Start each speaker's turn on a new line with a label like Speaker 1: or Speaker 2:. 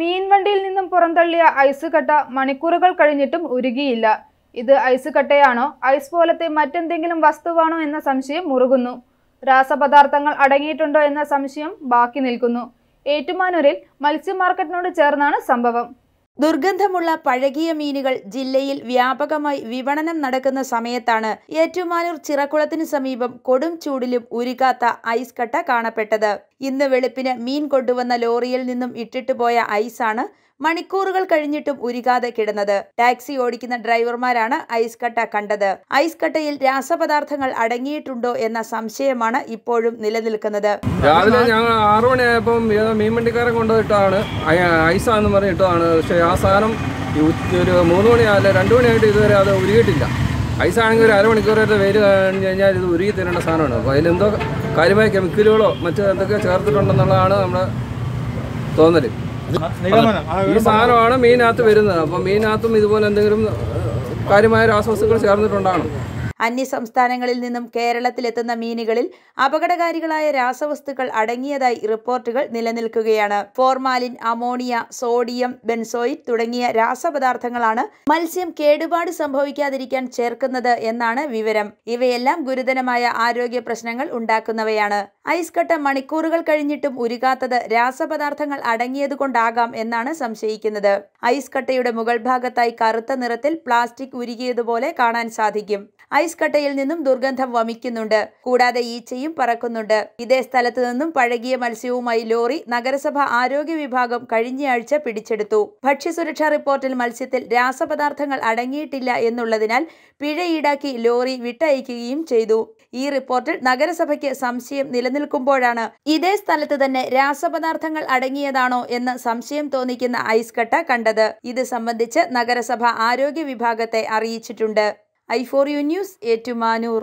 Speaker 1: മീൻവണ്ടിയിൽ നിന്നും പുറന്തള്ളിയ ഐസ് കട്ട മണിക്കൂറുകൾ കഴിഞ്ഞിട്ടും ഉരുകിയില്ല ഇത് ഐസ് കട്ടയാണോ ഐസ് പോലത്തെ മറ്റെന്തെങ്കിലും വസ്തുവാണോ എന്ന സംശയം മുറുകുന്നു രാസപദാർത്ഥങ്ങൾ അടങ്ങിയിട്ടുണ്ടോ എന്ന സംശയം ബാക്കി നിൽക്കുന്നു ഏറ്റുമാനൂരിൽ മത്സ്യ മാർക്കറ്റിനോട് ചേർന്നാണ് സംഭവം ദുർഗന്ധമുള്ള പഴകിയ മീനുകൾ ജില്ലയിൽ വ്യാപകമായി
Speaker 2: വിപണനം നടക്കുന്ന സമയത്താണ് ഏറ്റുമാനൂർ ചിറക്കുളത്തിന് സമീപം കൊടും ചൂടിലും ഉരുകാത്ത ഐസ് കട്ട കാണപ്പെട്ടത് ഇന്ന് വെളുപ്പിന് മീൻ കൊണ്ടുവന്ന ലോറിയിൽ നിന്നും ഇട്ടിട്ട് പോയ ഐസാണ് മണിക്കൂറുകൾ കഴിഞ്ഞിട്ടും ഉരുകാതെ കിടന്നത് ടാക്സി ഓടിക്കുന്ന ഡ്രൈവർമാരാണ് ഐസ് കട്ട കണ്ടത് ഐസ് കട്ടയിൽ രാസപദാർത്ഥങ്ങൾ അടങ്ങിയിട്ടുണ്ടോ എന്ന സംശയമാണ് ഇപ്പോഴും നിലനിൽക്കുന്നത് രാവിലെ ഞങ്ങൾ
Speaker 3: ആറു മണിയായപ്പം മീൻവണ്ടിക്കാരൻ കൊണ്ടുപോയിട്ടാണ് ഐസാന്ന് പറഞ്ഞിട്ടാണ് പക്ഷേ ആ സാധനം ഒരു മൂന്ന് മണിയായില്ല രണ്ടു മണിയായിട്ട് ഇതുവരെ അത് ഉരുകിയിട്ടില്ല ഐസാണെങ്കിൽ ഒരു അരമണിക്കൂർ വരെ വെയിൽ കഴിഞ്ഞ് കഴിഞ്ഞാൽ ഇത് ഉരുകി തരേണ്ട സാധനമാണ് അപ്പോൾ അതിലെന്തോ കാര്യമായ കെമിക്കലുകളോ മറ്റോ എന്തൊക്കെയോ ചേർത്തിട്ടുണ്ടെന്നുള്ളതാണ് നമ്മുടെ തോന്നൽ ഈ സാധനമാണ് മീനകത്ത് വരുന്നത് അപ്പൊ മീനകത്തും ഇതുപോലെ എന്തെങ്കിലും കാര്യമായ രാസവസ്തുക്കൾ ചേർന്നിട്ടുണ്ടാകണം
Speaker 2: അന്യ സംസ്ഥാനങ്ങളിൽ നിന്നും കേരളത്തിലെത്തുന്ന മീനുകളിൽ അപകടകാരികളായ രാസവസ്തുക്കൾ അടങ്ങിയതായി റിപ്പോർട്ടുകൾ നിലനിൽക്കുകയാണ് ഫോർമാലിൻ അമോണിയ സോഡിയം ബെൻസോയിറ്റ് തുടങ്ങിയ രാസപദാർത്ഥങ്ങളാണ് മത്സ്യം കേടുപാട് സംഭവിക്കാതിരിക്കാൻ ചേർക്കുന്നത് എന്നാണ് വിവരം ഇവയെല്ലാം ഗുരുതരമായ ആരോഗ്യ പ്രശ്നങ്ങൾ ഉണ്ടാക്കുന്നവയാണ് ഐസ് കട്ട മണിക്കൂറുകൾ കഴിഞ്ഞിട്ടും ഉരുകാത്തത് രാസപദാർത്ഥങ്ങൾ അടങ്ങിയത് കൊണ്ടാകാം എന്നാണ് സംശയിക്കുന്നത് ഐസ് കട്ടയുടെ മുകൾ ഭാഗത്തായി കറുത്ത നിറത്തിൽ പ്ലാസ്റ്റിക് ഉരുകിയതുപോലെ കാണാൻ സാധിക്കും ഐസ് കട്ടയിൽ നിന്നും ദുർഗന്ധം വമിക്കുന്നുണ്ട് കൂടാതെ ഈച്ചയും പറക്കുന്നുണ്ട് ഇതേ സ്ഥലത്തു നിന്നും പഴകിയ മത്സ്യവുമായി ലോറി നഗരസഭ ആരോഗ്യ വിഭാഗം കഴിഞ്ഞയാഴ്ച പിടിച്ചെടുത്തു ഭക്ഷ്യസുരക്ഷാ റിപ്പോർട്ടിൽ മത്സ്യത്തിൽ രാസപദാർത്ഥങ്ങൾ അടങ്ങിയിട്ടില്ല എന്നുള്ളതിനാൽ പിഴ ഈടാക്കി ലോറി വിട്ടയക്കുകയും ചെയ്തു ഈ റിപ്പോർട്ടിൽ നഗരസഭയ്ക്ക് സംശയം നിലനിൽക്കുമ്പോഴാണ് ഇതേ സ്ഥലത്ത് തന്നെ രാസപദാർത്ഥങ്ങൾ അടങ്ങിയതാണോ എന്ന് സംശയം തോന്നിക്കുന്ന ഐസ് കട്ട കണ്ടത് ഇത് സംബന്ധിച്ച് നഗരസഭ ആരോഗ്യ വിഭാഗത്തെ അറിയിച്ചിട്ടുണ്ട് I for U news Ettumanoor